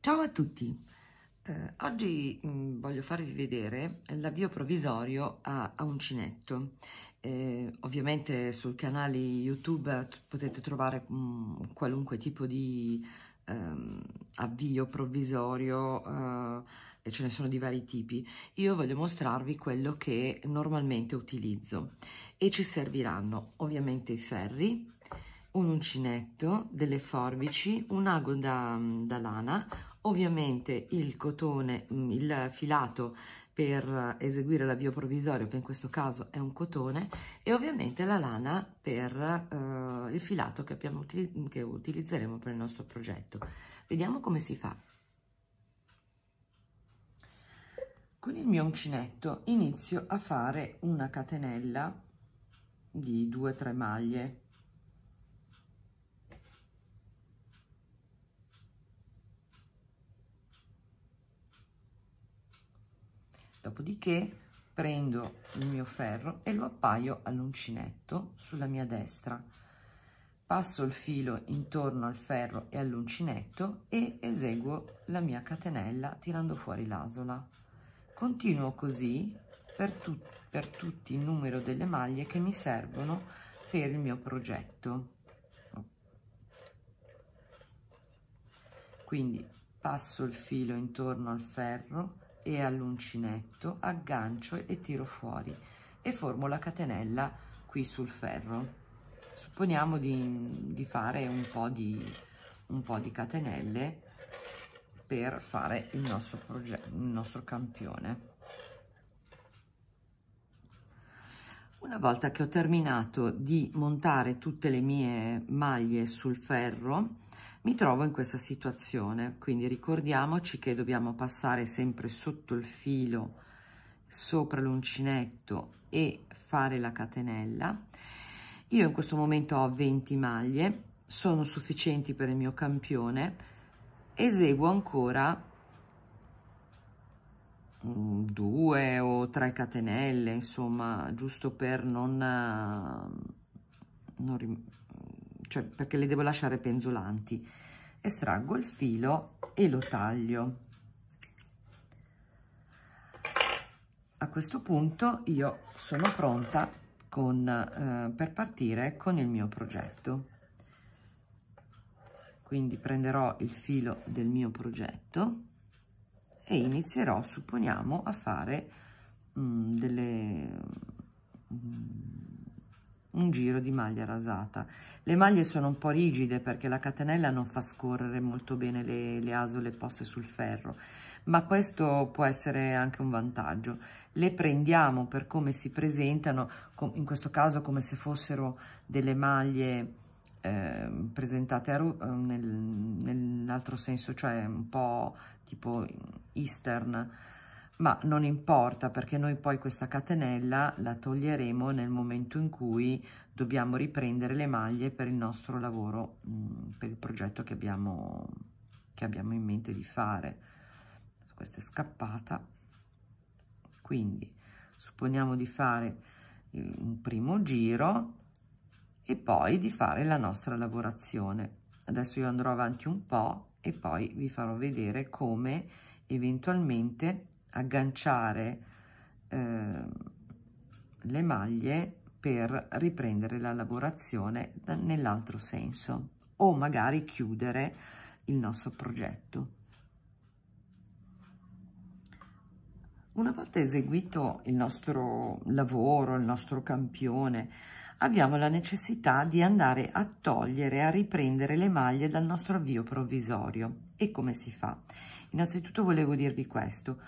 Ciao a tutti! Eh, oggi mh, mm, voglio farvi vedere l'avvio provvisorio a, a uncinetto. Eh, ovviamente sul canale YouTube potete trovare mh, mm, qualunque tipo di ehm, avvio provvisorio eh, e ce ne sono di vari tipi. Io voglio mostrarvi quello che normalmente utilizzo e ci serviranno ovviamente i ferri, un uncinetto, delle forbici, un ago da, da lana, ovviamente il cotone, mm, il filato per eseguire l'avvio provvisorio, che in questo caso è un cotone, e ovviamente la lana per eh, il filato che, abbiamo, che utilizzeremo per il nostro progetto. Vediamo come si fa. Con il mio uncinetto inizio a fare una catenella di 2-3 maglie Dopodiché prendo il mio ferro e lo appaio all'uncinetto sulla mia destra. Passo il filo intorno al ferro e all'uncinetto e eseguo la mia catenella tirando fuori l'asola. Continuo così per, tu per tutti il numero delle maglie che mi servono per il mio progetto. Quindi passo il filo intorno al ferro e all'uncinetto aggancio e tiro fuori e formo la catenella qui sul ferro supponiamo di, di fare un po di, un po di catenelle per fare il nostro progetto il nostro campione una volta che ho terminato di montare tutte le mie maglie sul ferro mi trovo in questa situazione quindi ricordiamoci che dobbiamo passare sempre sotto il filo sopra l'uncinetto e fare la catenella io in questo momento ho 20 maglie sono sufficienti per il mio campione eseguo ancora mm, due o tre catenelle insomma giusto per non, eh, non cioè perché le devo lasciare penzolanti estraggo il filo e lo taglio a questo punto io sono pronta con, eh, per partire con il mio progetto quindi prenderò il filo del mio progetto e inizierò supponiamo a fare mh, mm, delle mh, mm, un giro di maglia rasata. Le maglie sono un po' rigide perché la catenella non fa scorrere molto bene le, le asole poste sul ferro, ma questo può essere anche un vantaggio. Le prendiamo per come si presentano, in questo caso come se fossero delle maglie eh, presentate ehm, nel, nell'altro senso, cioè un po' tipo eastern, ma non importa perché noi poi questa catenella la toglieremo nel momento in cui dobbiamo riprendere le maglie per il nostro lavoro, mm, per il progetto che abbiamo, che abbiamo in mente di fare. Questa è scappata, quindi supponiamo di fare eh, un primo giro e poi di fare la nostra lavorazione. Adesso io andrò avanti un po' e poi vi farò vedere come eventualmente agganciare eh, le maglie per riprendere la lavorazione nell'altro senso o magari chiudere il nostro progetto. Una volta eseguito il nostro lavoro, il nostro campione, abbiamo la necessità di andare a togliere, a riprendere le maglie dal nostro avvio provvisorio. E come si fa? Innanzitutto volevo dirvi questo,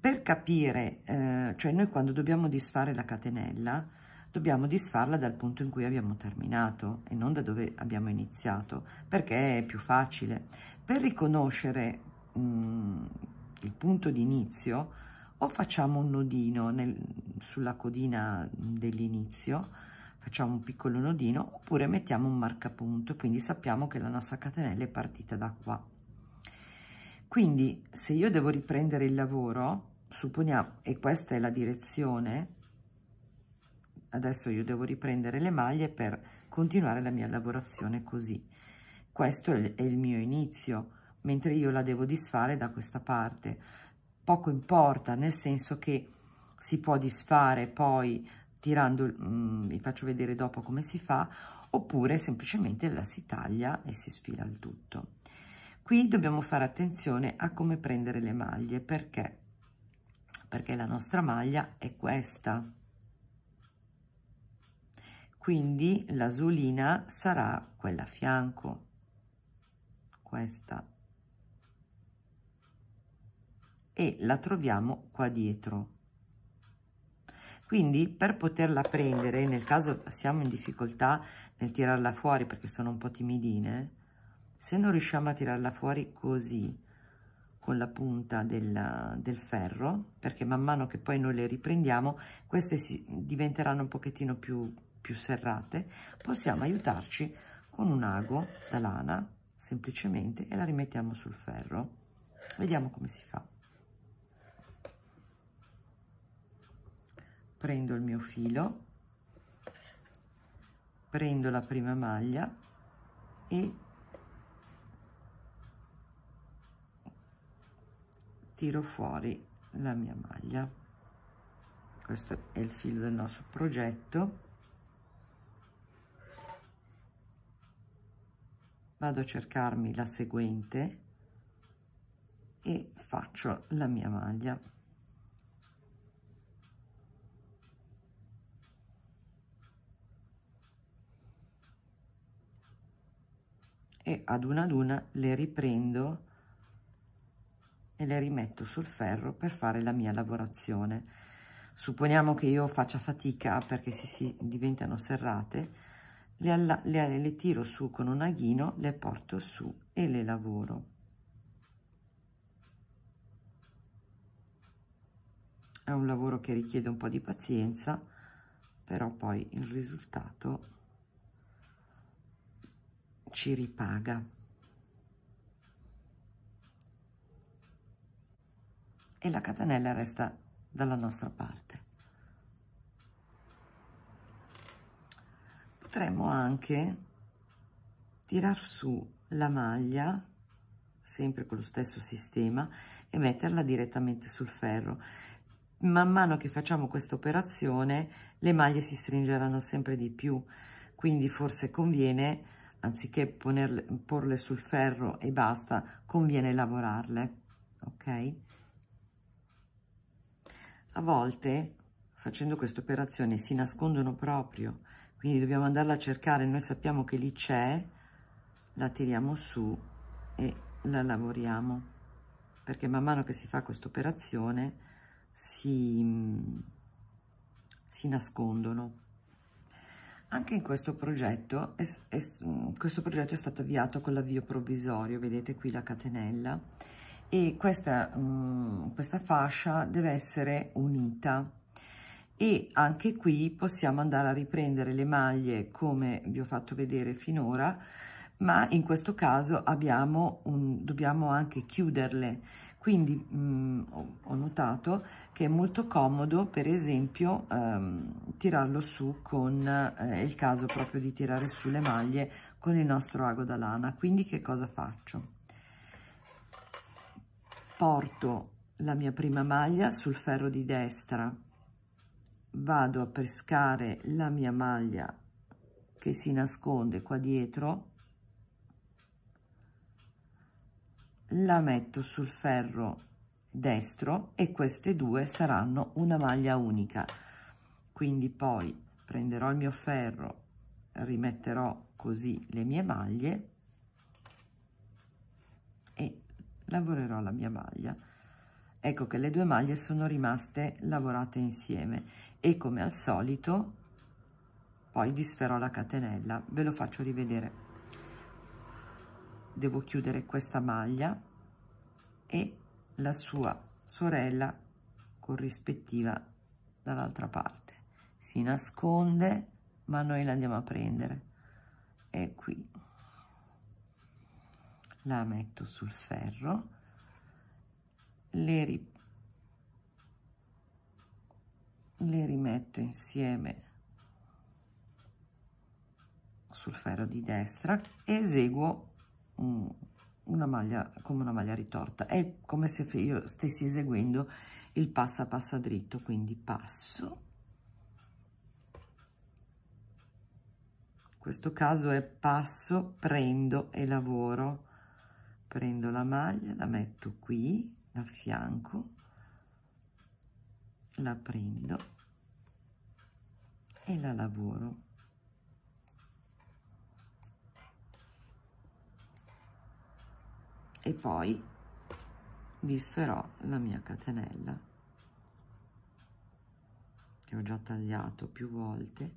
per capire, eh, cioè noi quando dobbiamo disfare la catenella, dobbiamo disfarla dal punto in cui abbiamo terminato e non da dove abbiamo iniziato, perché è più facile. Per riconoscere mh, mm, il punto di inizio, o facciamo un nodino nel, sulla codina dell'inizio, facciamo un piccolo nodino, oppure mettiamo un marcapunto, quindi sappiamo che la nostra catenella è partita da qua. Quindi se io devo riprendere il lavoro, supponiamo, e questa è la direzione, adesso io devo riprendere le maglie per continuare la mia lavorazione così. Questo è il mio inizio, mentre io la devo disfare da questa parte. Poco importa, nel senso che si può disfare poi tirando, mm, vi faccio vedere dopo come si fa, oppure semplicemente la si taglia e si sfila il tutto qui dobbiamo fare attenzione a come prendere le maglie perché perché la nostra maglia è questa quindi l'asulina sarà quella a fianco questa e la troviamo qua dietro quindi per poterla prendere nel caso siamo in difficoltà nel tirarla fuori perché sono un po' timidine se non riusciamo a tirarla fuori così con la punta del, del ferro perché man mano che poi noi le riprendiamo queste si, diventeranno un pochettino più, più serrate possiamo aiutarci con un ago da lana semplicemente e la rimettiamo sul ferro vediamo come si fa prendo il mio filo prendo la prima maglia e tiro fuori la mia maglia questo è il filo del nostro progetto vado a cercarmi la seguente e faccio la mia maglia e ad una ad una le riprendo e le rimetto sul ferro per fare la mia lavorazione. Supponiamo che io faccia fatica perché si, si diventano serrate, le, alla, le, le tiro su con un aghino, le porto su e le lavoro. È un lavoro che richiede un po' di pazienza, però poi il risultato ci ripaga. e la catenella resta dalla nostra parte. Potremmo anche tirar su la maglia sempre con lo stesso sistema e metterla direttamente sul ferro. Man mano che facciamo questa operazione le maglie si stringeranno sempre di più, quindi forse conviene anziché ponerle, porle sul ferro e basta, conviene lavorarle, ok? a volte facendo questa operazione si nascondono proprio quindi dobbiamo andarla a cercare noi sappiamo che lì c'è la tiriamo su e la lavoriamo perché man mano che si fa questa operazione si, mm, si nascondono anche in questo progetto è, è, mm, questo progetto è stato avviato con l'avvio provvisorio vedete qui la catenella e questa, mh, mm, questa fascia deve essere unita e anche qui possiamo andare a riprendere le maglie come vi ho fatto vedere finora ma in questo caso abbiamo un, dobbiamo anche chiuderle quindi mh, mm, ho notato che è molto comodo per esempio ehm, tirarlo su con eh, il caso proprio di tirare su le maglie con il nostro ago da lana quindi che cosa faccio porto la mia prima maglia sul ferro di destra vado a pescare la mia maglia che si nasconde qua dietro la metto sul ferro destro e queste due saranno una maglia unica quindi poi prenderò il mio ferro rimetterò così le mie maglie lavorerò la mia maglia ecco che le due maglie sono rimaste lavorate insieme e come al solito poi disferò la catenella ve lo faccio rivedere devo chiudere questa maglia e la sua sorella corrispettiva dall'altra parte si nasconde ma noi la andiamo a prendere e qui la metto sul ferro le, ri le rimetto insieme sul ferro di destra e eseguo una maglia come una maglia ritorta è come se io stessi eseguendo il passa passa dritto quindi passo in questo caso è passo prendo e lavoro prendo la maglia la metto qui la fianco la prendo e la lavoro e poi disferò la mia catenella che ho già tagliato più volte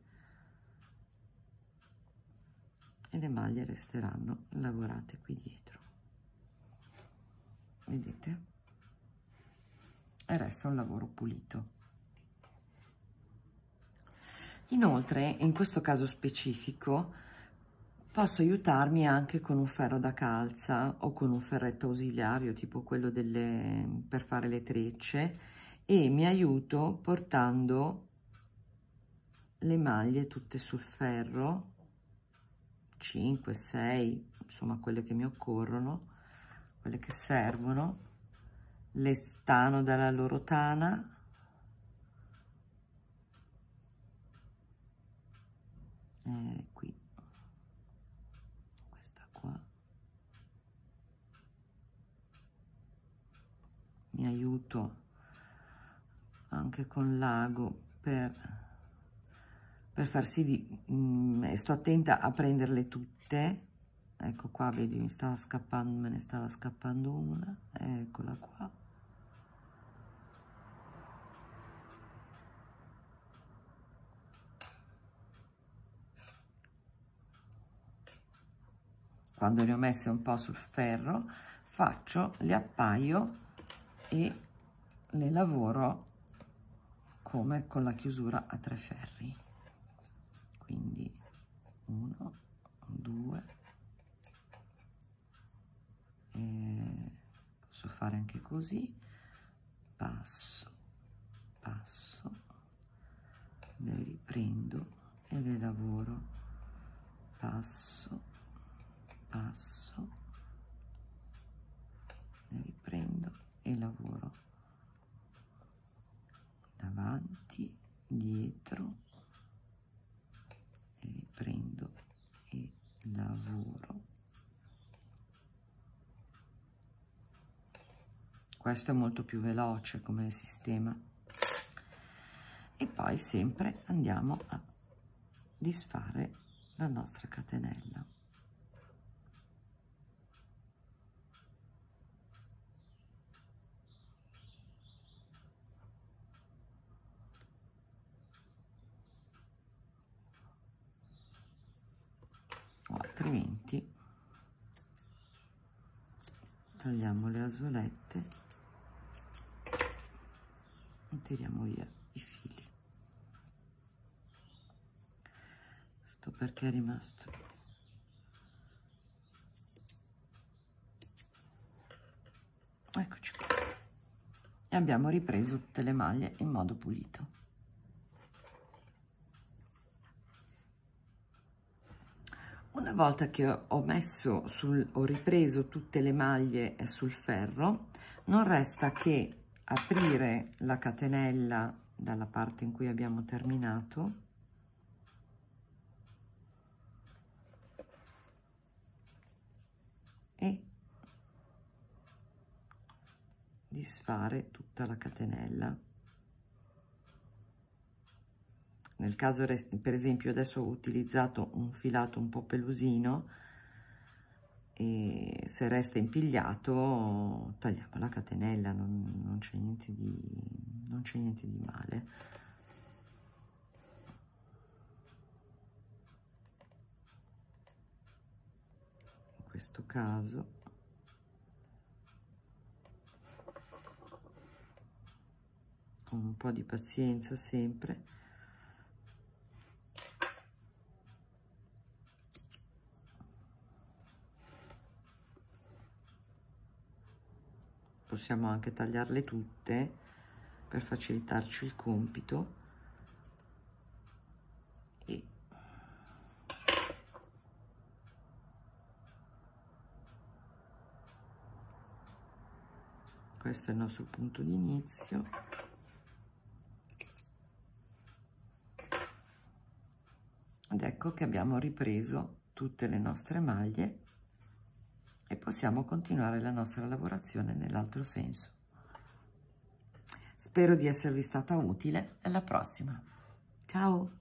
e le maglie resteranno lavorate qui dietro vedete e resta un lavoro pulito inoltre in questo caso specifico posso aiutarmi anche con un ferro da calza o con un ferretto ausiliario tipo quello delle, per fare le trecce e mi aiuto portando le maglie tutte sul ferro 5 6 insomma quelle che mi occorrono quelle che servono, le stano dalla loro tana, eh, qui, questa qua, mi aiuto anche con l'ago per per far sì di... Mh, mm, sto attenta a prenderle tutte ecco qua vedi mi stava scappando me ne stava scappando una eccola qua quando le ho messe un po' sul ferro faccio le appaio e le lavoro come con la chiusura a tre ferri quindi 1 2 eh, posso fare anche così passo passo le riprendo e le lavoro passo passo le riprendo e lavoro davanti dietro questo è molto più veloce come sistema e poi sempre andiamo a disfare la nostra catenella o altrimenti tagliamo le asolette tiriamo via i fili sto perché è rimasto eccoci qua e abbiamo ripreso tutte le maglie in modo pulito una volta che ho messo sul ho ripreso tutte le maglie sul ferro non resta che aprire la catenella dalla parte in cui abbiamo terminato e disfare tutta la catenella nel caso per esempio adesso ho utilizzato un filato un po' pelusino e se resta impigliato tagliamo la catenella non, non c'è niente, niente di male in questo caso con un po' di pazienza sempre possiamo anche tagliarle tutte per facilitarci il compito e questo è il nostro punto di inizio ed ecco che abbiamo ripreso tutte le nostre maglie e possiamo continuare la nostra lavorazione nell'altro senso. Spero di esservi stata utile, alla prossima. Ciao!